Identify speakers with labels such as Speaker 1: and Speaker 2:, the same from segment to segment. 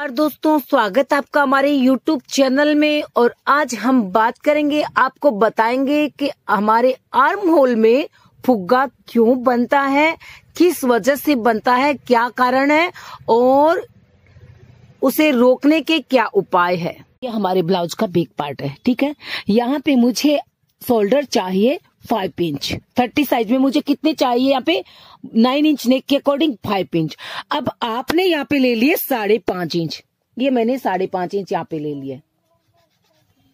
Speaker 1: और दोस्तों स्वागत आपका हमारे YouTube चैनल में और आज हम बात करेंगे आपको बताएंगे कि हमारे आर्म होल में फुग्गा क्यों बनता है किस वजह से बनता है क्या कारण है और उसे रोकने के क्या उपाय है ये हमारे ब्लाउज का बिग पार्ट है ठीक है यहाँ पे मुझे शोल्डर चाहिए फाइव इंच थर्टी साइज में मुझे कितने चाहिए यहाँ पे नाइन इंच नेक के अकॉर्डिंग फाइव इंच अब आपने यहाँ पे ले लिए साढ़े पांच इंच ये मैंने साढ़े पांच इंच यहाँ पे ले लिए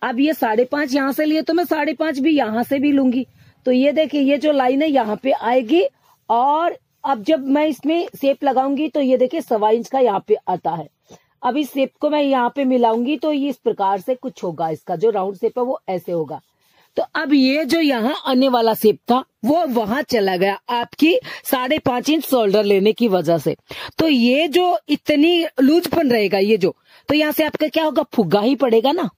Speaker 1: अब ये साढ़े पांच यहाँ से लिए तो मैं साढ़े पांच भी यहाँ से भी लूंगी तो ये देखिए ये जो लाइन है यहाँ पे आएगी और अब जब मैं इसमें सेप लगाऊंगी तो ये देखिये सवा इंच का यहाँ पे आता है अब इस सेप को मैं यहाँ पे मिलाऊंगी तो ये इस प्रकार से कुछ होगा इसका जो राउंड सेप है वो ऐसे होगा तो अब ये जो यहाँ आने वाला सेप था वो वहां चला गया आपकी साढ़े पांच इंच शोल्डर लेने की वजह से तो ये जो इतनी लूजपन रहेगा ये जो तो यहाँ से आपका क्या होगा फुग्गा ही पड़ेगा ना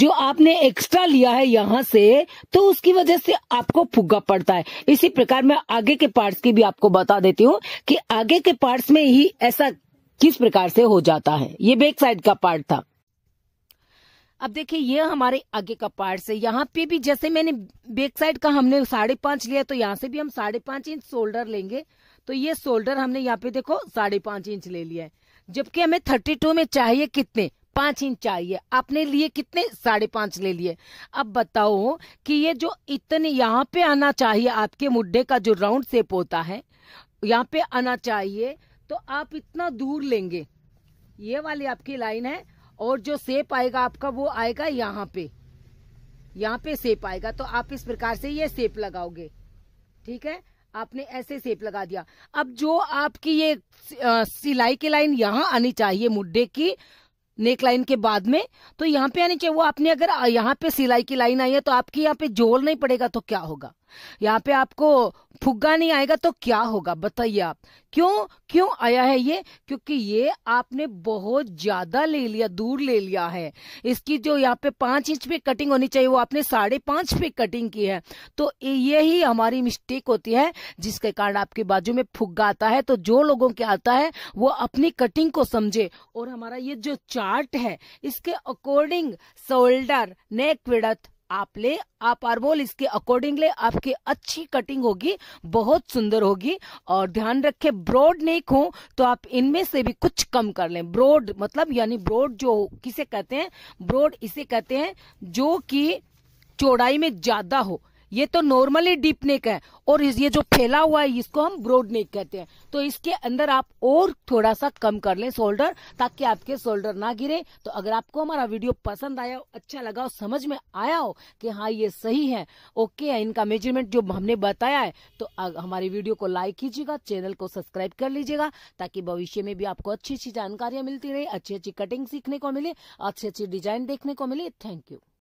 Speaker 1: जो आपने एक्स्ट्रा लिया है यहाँ से तो उसकी वजह से आपको फुग्गा पड़ता है इसी प्रकार मैं आगे के पार्ट्स की भी आपको बता देती हूँ कि आगे के पार्ट्स में ही ऐसा किस प्रकार से हो जाता है ये बैक साइड का पार्ट था अब देखिए ये हमारे आगे का पार्ट है यहाँ पे भी जैसे मैंने बेक साइड का हमने साढ़े पांच लिया तो यहाँ से भी हम साढ़े पांच इंच शोल्डर लेंगे तो ये शोल्डर हमने यहाँ पे देखो साढ़े पांच इंच ले लिया है जबकि हमें थर्टी टू में चाहिए कितने पांच इंच चाहिए आपने लिए कितने साढ़े पांच ले लिए अब बताओ कि ये जो इतने यहाँ पे आना चाहिए आपके मुड्ढे का जो राउंड शेप होता है यहाँ पे आना चाहिए तो आप इतना दूर लेंगे ये वाली आपकी लाइन है और जो सेप आएगा आपका वो आएगा यहाँ पे यहाँ पे सेप आएगा तो आप इस प्रकार से ये सेप लगाओगे ठीक है आपने ऐसे सेप लगा दिया अब जो आपकी ये सिलाई की लाइन यहाँ आनी चाहिए मुड्डे की नेक लाइन के बाद में तो यहाँ पे आनी चाहिए वो आपने अगर यहाँ पे सिलाई की लाइन आई है तो आपकी यहाँ पे जोल नहीं पड़ेगा तो क्या होगा यहाँ पे आपको फुग्गा नहीं आएगा तो क्या होगा बताइए आप क्यों क्यों आया है ये क्योंकि ये आपने बहुत ज्यादा ले लिया दूर ले लिया है इसकी जो यहाँ पे पांच इंच पे कटिंग होनी चाहिए वो आपने साढ़े पांच पे कटिंग की है तो ये ही हमारी मिस्टेक होती है जिसके कारण आपके बाजू में फुग्गा आता है तो जो लोगों के आता है वो अपनी कटिंग को समझे और हमारा ये जो चार्ट है इसके अकॉर्डिंग शोल्डर नेक विड़थ आप ले आप आरबोल इसके अकॉर्डिंगली आपकी अच्छी कटिंग होगी बहुत सुंदर होगी और ध्यान रखें ब्रॉड नेक हो तो आप इनमें से भी कुछ कम कर लें ब्रॉड मतलब यानी ब्रॉड जो किसे कहते हैं ब्रॉड इसे कहते हैं जो कि चौड़ाई में ज्यादा हो ये तो नॉर्मली डीप नेक है और ये जो फैला हुआ है इसको हम ब्रॉड नेक कहते हैं तो इसके अंदर आप और थोड़ा सा कम कर लें शोल्डर ताकि आपके शोल्डर ना गिरे तो अगर आपको हमारा वीडियो पसंद आया हो अच्छा लगा हो समझ में आया हो कि हाँ ये सही है ओके है इनका मेजरमेंट जो हमने बताया है तो हमारी वीडियो को लाइक कीजिएगा चैनल को सब्सक्राइब कर लीजिएगा ताकि भविष्य में भी आपको अच्छी अच्छी जानकारियां मिलती रहे अच्छी अच्छी कटिंग सीखने को मिले अच्छी अच्छी डिजाइन देखने को मिले थैंक यू